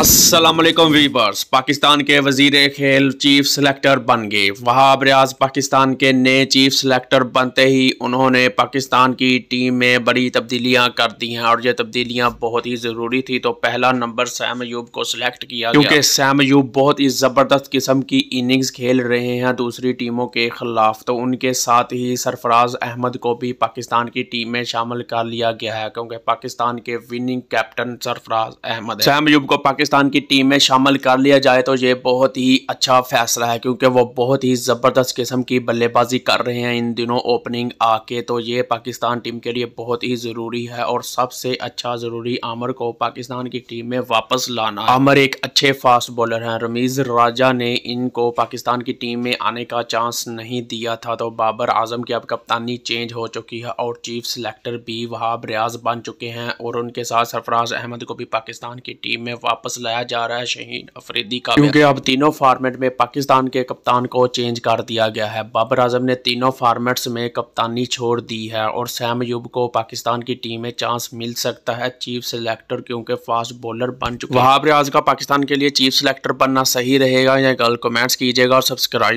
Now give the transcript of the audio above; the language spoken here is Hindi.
असलमर्स पाकिस्तान के वजीर खेल चीफ सेलेक्टर बन गए वहाब रियाज पाकिस्तान के नए चीफ सेलेक्टर बनते ही उन्होंने पाकिस्तान की टीम में बड़ी तब्दीलियां कर दी हैं और ये तब्दीलियां बहुत ही ज़रूरी थी तो पहला नंबर सैम यूब को सिलेक्ट किया क्योंकि सैम यूब बहुत ही ज़बरदस्त किस्म की इनिंग्स खेल रहे हैं दूसरी टीमों के खिलाफ तो उनके साथ ही सरफराज अहमद को भी पाकिस्तान की टीम में शामिल कर लिया गया है क्योंकि पाकिस्तान के विनिंग कैप्टन सरफराज अहमद सैम यूब को पाकिस्तान पाकिस्तान की टीम में शामिल कर लिया जाए तो ये बहुत ही अच्छा फैसला है क्योंकि वो बहुत ही ज़बरदस्त किस्म की बल्लेबाजी कर रहे हैं इन दिनों ओपनिंग आके तो ये पाकिस्तान टीम के लिए बहुत ही ज़रूरी है और सबसे अच्छा ज़रूरी आमर को पाकिस्तान की टीम में वापस लाना आमर एक अच्छे फास्ट बॉलर हैं रमीज़ राजा ने इनको पाकिस्तान की टीम में आने का चांस नहीं दिया था तो बाबर आजम की अब कप्तानी चेंज हो चुकी है और चीफ सेलेक्टर भी वहाब रियाज बन चुके हैं और उनके साथ सरफराज अहमद को भी पाकिस्तान की टीम में वापस वापस लाया जा रहा है शहीन अफरीदी का क्योंकि अब तीनों फार्मेट में पाकिस्तान के कप्तान को चेंज कर दिया गया है बाबर आजम ने तीनों फार्मेट्स में कप्तानी छोड़ दी है और सैम युब को पाकिस्तान की टीम में चांस मिल सकता है चीफ सिलेक्टर क्योंकि फास्ट बॉलर बन चुके वहाब रियाज का पाकिस्तान के लिए चीफ सिलेक्टर बनना सही रहेगा या गर्ल कमेंट्स कीजिएगा और सब्सक्राइब